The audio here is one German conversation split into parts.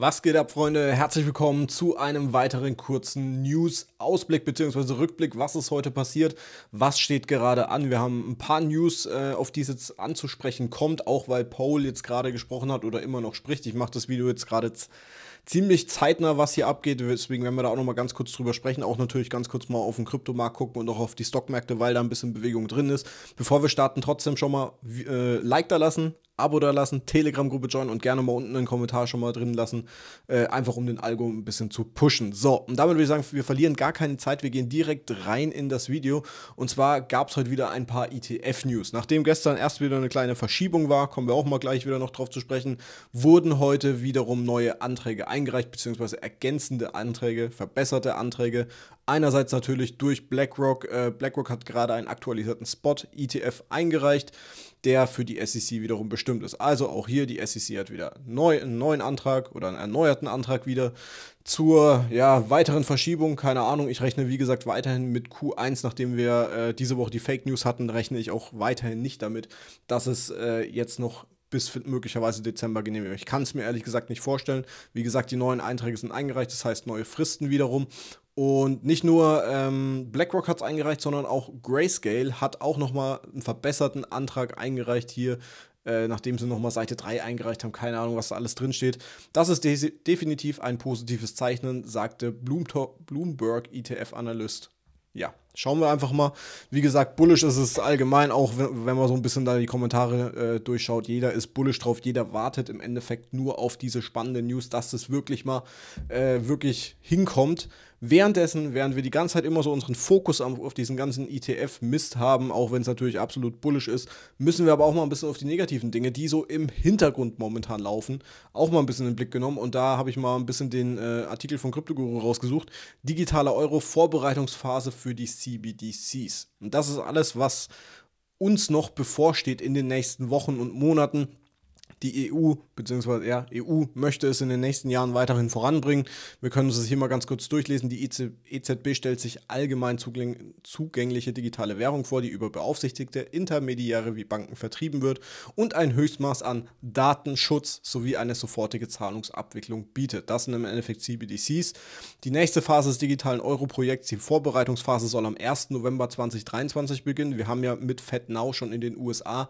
Was geht ab, Freunde? Herzlich willkommen zu einem weiteren kurzen News-Ausblick bzw. Rückblick. Was ist heute passiert? Was steht gerade an? Wir haben ein paar News, äh, auf die es jetzt anzusprechen kommt, auch weil Paul jetzt gerade gesprochen hat oder immer noch spricht. Ich mache das Video jetzt gerade ziemlich zeitnah, was hier abgeht. Deswegen werden wir da auch nochmal ganz kurz drüber sprechen. Auch natürlich ganz kurz mal auf den Kryptomarkt gucken und auch auf die Stockmärkte, weil da ein bisschen Bewegung drin ist. Bevor wir starten, trotzdem schon mal äh, Like da lassen, Abo da lassen, Telegram-Gruppe joinen und gerne mal unten einen Kommentar schon mal drin lassen, äh, einfach um den Algo ein bisschen zu pushen. So, und damit würde ich sagen, wir verlieren gar keine Zeit, wir gehen direkt rein in das Video. Und zwar gab es heute wieder ein paar ETF-News. Nachdem gestern erst wieder eine kleine Verschiebung war, kommen wir auch mal gleich wieder noch drauf zu sprechen, wurden heute wiederum neue Anträge eingereicht, beziehungsweise ergänzende Anträge, verbesserte Anträge Einerseits natürlich durch BlackRock. Äh, BlackRock hat gerade einen aktualisierten Spot-ETF eingereicht, der für die SEC wiederum bestimmt ist. Also auch hier, die SEC hat wieder einen neuen Antrag oder einen erneuerten Antrag wieder zur ja, weiteren Verschiebung. Keine Ahnung, ich rechne wie gesagt weiterhin mit Q1, nachdem wir äh, diese Woche die Fake News hatten, rechne ich auch weiterhin nicht damit, dass es äh, jetzt noch bis möglicherweise Dezember genehmigen. Ich kann es mir ehrlich gesagt nicht vorstellen. Wie gesagt, die neuen Einträge sind eingereicht, das heißt neue Fristen wiederum. Und nicht nur ähm, BlackRock hat es eingereicht, sondern auch Grayscale hat auch nochmal einen verbesserten Antrag eingereicht hier, äh, nachdem sie nochmal Seite 3 eingereicht haben. Keine Ahnung, was da alles drinsteht. Das ist de definitiv ein positives Zeichen, sagte Bloomto Bloomberg ETF-Analyst. Ja, schauen wir einfach mal. Wie gesagt, bullish ist es allgemein, auch wenn, man so ein bisschen da die Kommentare äh, durchschaut. Jeder ist bullish drauf, jeder wartet im Endeffekt nur auf diese spannende News, dass es wirklich mal äh, wirklich hinkommt. Währenddessen, während wir die ganze Zeit immer so unseren Fokus auf diesen ganzen ETF-Mist haben, auch wenn es natürlich absolut bullisch ist, müssen wir aber auch mal ein bisschen auf die negativen Dinge, die so im Hintergrund momentan laufen, auch mal ein bisschen in den Blick genommen. Und da habe ich mal ein bisschen den äh, Artikel von CryptoGuru rausgesucht. Digitaler Euro, Vorbereitungsphase für die CBDCs. Und das ist alles, was uns noch bevorsteht in den nächsten Wochen und Monaten. Die EU, beziehungsweise ja, EU möchte es in den nächsten Jahren weiterhin voranbringen. Wir können uns das hier mal ganz kurz durchlesen. Die EZB e stellt sich allgemein zugängliche digitale Währung vor, die über beaufsichtigte Intermediäre wie Banken vertrieben wird und ein Höchstmaß an Datenschutz sowie eine sofortige Zahlungsabwicklung bietet. Das sind im Endeffekt CBDCs. Die nächste Phase des digitalen Euro-Projekts, die Vorbereitungsphase soll am 1. November 2023 beginnen. Wir haben ja mit FedNow schon in den USA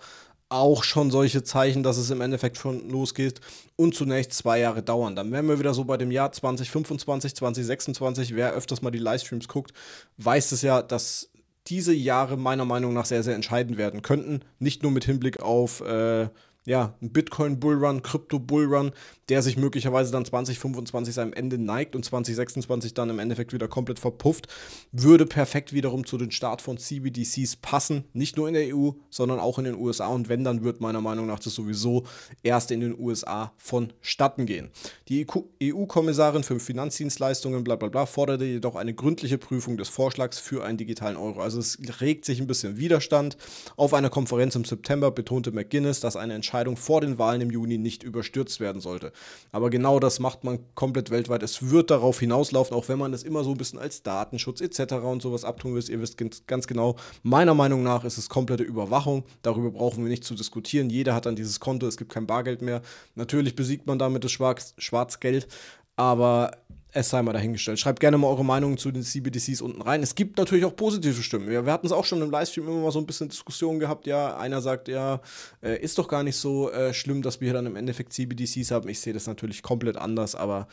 auch schon solche Zeichen, dass es im Endeffekt schon losgeht und zunächst zwei Jahre dauern. Dann wären wir wieder so bei dem Jahr 2025, 2026. Wer öfters mal die Livestreams guckt, weiß es ja, dass diese Jahre meiner Meinung nach sehr, sehr entscheidend werden könnten. Nicht nur mit Hinblick auf äh, ja, ein Bitcoin-Bullrun, Krypto-Bullrun, der sich möglicherweise dann 2025 seinem Ende neigt und 2026 dann im Endeffekt wieder komplett verpufft, würde perfekt wiederum zu den Start von CBDCs passen. Nicht nur in der EU, sondern auch in den USA. Und wenn, dann wird meiner Meinung nach das sowieso erst in den USA vonstatten gehen. Die EU-Kommissarin e für Finanzdienstleistungen, bla bla bla, forderte jedoch eine gründliche Prüfung des Vorschlags für einen digitalen Euro. Also es regt sich ein bisschen Widerstand. Auf einer Konferenz im September betonte McGuinness, dass eine Entscheidung Entscheidung vor den Wahlen im Juni nicht überstürzt werden sollte. Aber genau das macht man komplett weltweit. Es wird darauf hinauslaufen, auch wenn man es immer so ein bisschen als Datenschutz etc. und sowas abtun will. Ihr wisst ganz genau, meiner Meinung nach ist es komplette Überwachung. Darüber brauchen wir nicht zu diskutieren. Jeder hat dann dieses Konto, es gibt kein Bargeld mehr. Natürlich besiegt man damit das Schwarz Schwarzgeld, aber es sei mal dahingestellt. Schreibt gerne mal eure Meinungen zu den CBDCs unten rein. Es gibt natürlich auch positive Stimmen. Wir, wir hatten es auch schon im Livestream immer mal so ein bisschen Diskussion gehabt. Ja, einer sagt, ja, äh, ist doch gar nicht so äh, schlimm, dass wir hier dann im Endeffekt CBDCs haben. Ich sehe das natürlich komplett anders, aber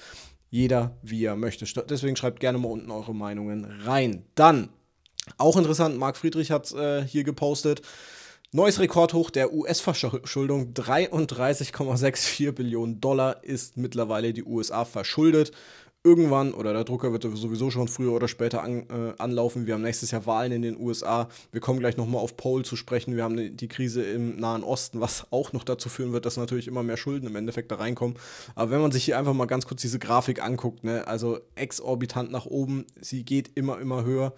jeder, wie er möchte. Deswegen schreibt gerne mal unten eure Meinungen rein. Dann, auch interessant, Marc Friedrich hat es äh, hier gepostet. Neues Rekordhoch der US-Verschuldung. 33,64 Billionen Dollar ist mittlerweile die USA verschuldet irgendwann, oder der Drucker wird sowieso schon früher oder später an, äh, anlaufen. Wir haben nächstes Jahr Wahlen in den USA. Wir kommen gleich nochmal auf Poll zu sprechen. Wir haben die Krise im Nahen Osten, was auch noch dazu führen wird, dass natürlich immer mehr Schulden im Endeffekt da reinkommen. Aber wenn man sich hier einfach mal ganz kurz diese Grafik anguckt, ne? also exorbitant nach oben, sie geht immer, immer höher.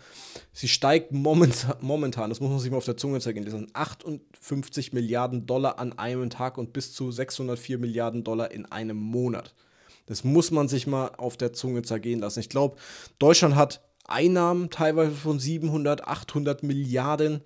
Sie steigt momentan, momentan, das muss man sich mal auf der Zunge zergehen sind 58 Milliarden Dollar an einem Tag und bis zu 604 Milliarden Dollar in einem Monat. Das muss man sich mal auf der Zunge zergehen lassen. Ich glaube, Deutschland hat Einnahmen teilweise von 700, 800 Milliarden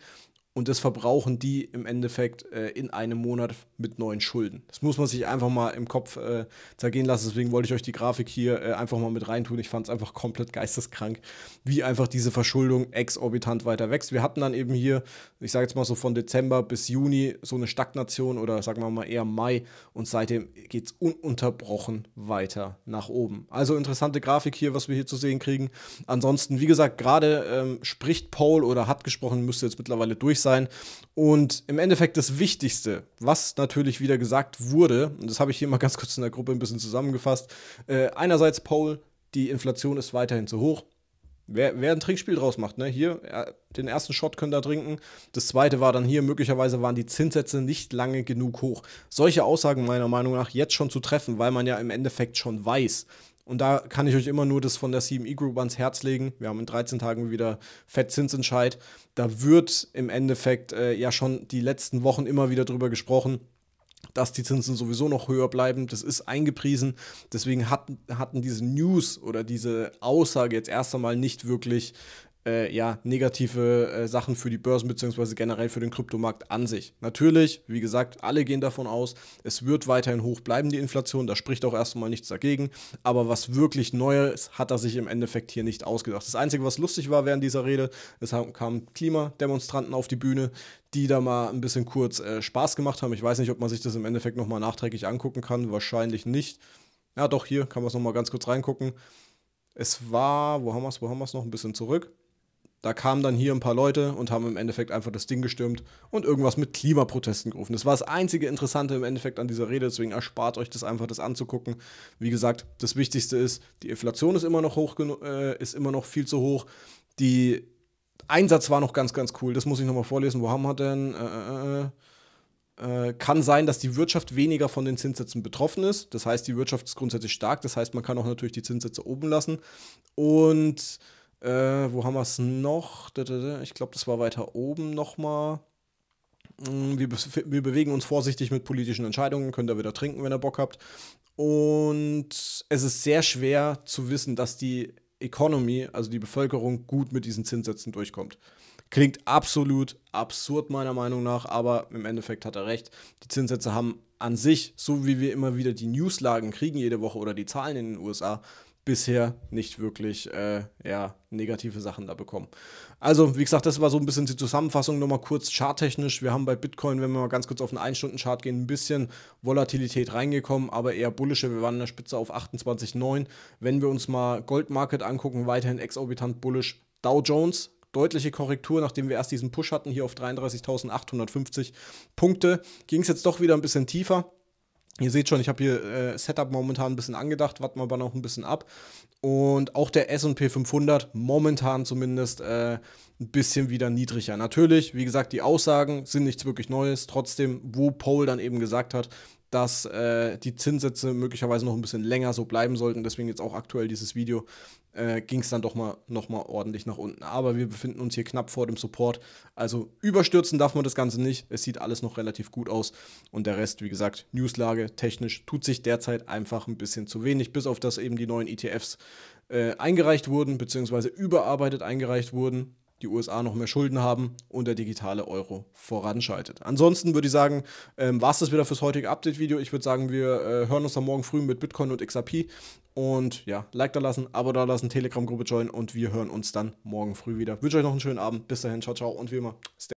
und das verbrauchen die im Endeffekt äh, in einem Monat mit neuen Schulden. Das muss man sich einfach mal im Kopf äh, zergehen lassen. Deswegen wollte ich euch die Grafik hier äh, einfach mal mit reintun. Ich fand es einfach komplett geisteskrank, wie einfach diese Verschuldung exorbitant weiter wächst. Wir hatten dann eben hier, ich sage jetzt mal so von Dezember bis Juni, so eine Stagnation oder sagen wir mal eher Mai und seitdem geht es ununterbrochen weiter nach oben. Also interessante Grafik hier, was wir hier zu sehen kriegen. Ansonsten, wie gesagt, gerade ähm, spricht Paul oder hat gesprochen, müsste jetzt mittlerweile durch sein. Und im Endeffekt das Wichtigste, was natürlich wieder gesagt wurde, und das habe ich hier mal ganz kurz in der Gruppe ein bisschen zusammengefasst, äh, einerseits Paul, die Inflation ist weiterhin zu hoch. Wer, wer ein Trinkspiel draus macht, ne? Hier, den ersten Shot könnt ihr trinken. Das zweite war dann hier, möglicherweise waren die Zinssätze nicht lange genug hoch. Solche Aussagen meiner Meinung nach jetzt schon zu treffen, weil man ja im Endeffekt schon weiß, und da kann ich euch immer nur das von der CME Group ans Herz legen. Wir haben in 13 Tagen wieder Fettzinsentscheid. Da wird im Endeffekt äh, ja schon die letzten Wochen immer wieder drüber gesprochen dass die Zinsen sowieso noch höher bleiben. Das ist eingepriesen. Deswegen hatten, hatten diese News oder diese Aussage jetzt erst einmal nicht wirklich äh, ja, negative äh, Sachen für die Börsen beziehungsweise generell für den Kryptomarkt an sich. Natürlich, wie gesagt, alle gehen davon aus, es wird weiterhin hoch bleiben, die Inflation, da spricht auch erstmal nichts dagegen, aber was wirklich Neues hat er sich im Endeffekt hier nicht ausgedacht. Das Einzige, was lustig war während dieser Rede, es haben, kamen Klimademonstranten auf die Bühne, die da mal ein bisschen kurz äh, Spaß gemacht haben. Ich weiß nicht, ob man sich das im Endeffekt nochmal nachträglich angucken kann, wahrscheinlich nicht. Ja, doch, hier kann man es nochmal ganz kurz reingucken. Es war, wo haben wir es, wo haben wir es noch ein bisschen zurück? Da kamen dann hier ein paar Leute und haben im Endeffekt einfach das Ding gestürmt und irgendwas mit Klimaprotesten gerufen. Das war das einzige Interessante im Endeffekt an dieser Rede, deswegen erspart euch das einfach, das anzugucken. Wie gesagt, das Wichtigste ist, die Inflation ist immer noch hoch, äh, ist immer noch viel zu hoch. Die Einsatz war noch ganz, ganz cool. Das muss ich nochmal vorlesen. Wo haben wir denn? Äh äh, äh, äh, kann sein, dass die Wirtschaft weniger von den Zinssätzen betroffen ist. Das heißt, die Wirtschaft ist grundsätzlich stark. Das heißt, man kann auch natürlich die Zinssätze oben lassen. Und äh, wo haben wir es noch? Ich glaube, das war weiter oben nochmal. Mm, wir, be wir bewegen uns vorsichtig mit politischen Entscheidungen. Könnt ihr wieder trinken, wenn ihr Bock habt. Und es ist sehr schwer zu wissen, dass die Economy, also die Bevölkerung, gut mit diesen Zinssätzen durchkommt. Klingt absolut absurd meiner Meinung nach, aber im Endeffekt hat er recht. Die Zinssätze haben an sich, so wie wir immer wieder die Newslagen kriegen jede Woche oder die Zahlen in den USA, bisher nicht wirklich äh, ja, negative Sachen da bekommen. Also, wie gesagt, das war so ein bisschen die Zusammenfassung nochmal kurz charttechnisch. Wir haben bei Bitcoin, wenn wir mal ganz kurz auf den 1-Stunden-Chart gehen, ein bisschen Volatilität reingekommen, aber eher bullische. Wir waren in der Spitze auf 28,9. Wenn wir uns mal Gold Market angucken, weiterhin exorbitant bullisch. Dow Jones deutliche Korrektur, nachdem wir erst diesen Push hatten, hier auf 33.850 Punkte. Ging es jetzt doch wieder ein bisschen tiefer. Ihr seht schon, ich habe hier äh, Setup momentan ein bisschen angedacht, warten wir aber noch ein bisschen ab. Und auch der SP 500 momentan zumindest äh, ein bisschen wieder niedriger. Natürlich, wie gesagt, die Aussagen sind nichts wirklich Neues. Trotzdem, wo Paul dann eben gesagt hat, dass äh, die Zinssätze möglicherweise noch ein bisschen länger so bleiben sollten. Deswegen jetzt auch aktuell dieses Video, äh, ging es dann doch mal nochmal ordentlich nach unten. Aber wir befinden uns hier knapp vor dem Support. Also überstürzen darf man das Ganze nicht. Es sieht alles noch relativ gut aus. Und der Rest, wie gesagt, Newslage, technisch tut sich derzeit einfach ein bisschen zu wenig, bis auf das eben die neuen ETFs äh, eingereicht wurden, beziehungsweise überarbeitet eingereicht wurden die USA noch mehr Schulden haben und der digitale Euro voranschaltet. Ansonsten würde ich sagen, ähm, war es das wieder fürs heutige Update-Video. Ich würde sagen, wir äh, hören uns dann morgen früh mit Bitcoin und XRP. Und ja, Like da lassen, Abo da lassen, Telegram-Gruppe joinen und wir hören uns dann morgen früh wieder. Wünsche euch noch einen schönen Abend. Bis dahin, ciao, ciao und wie immer, stay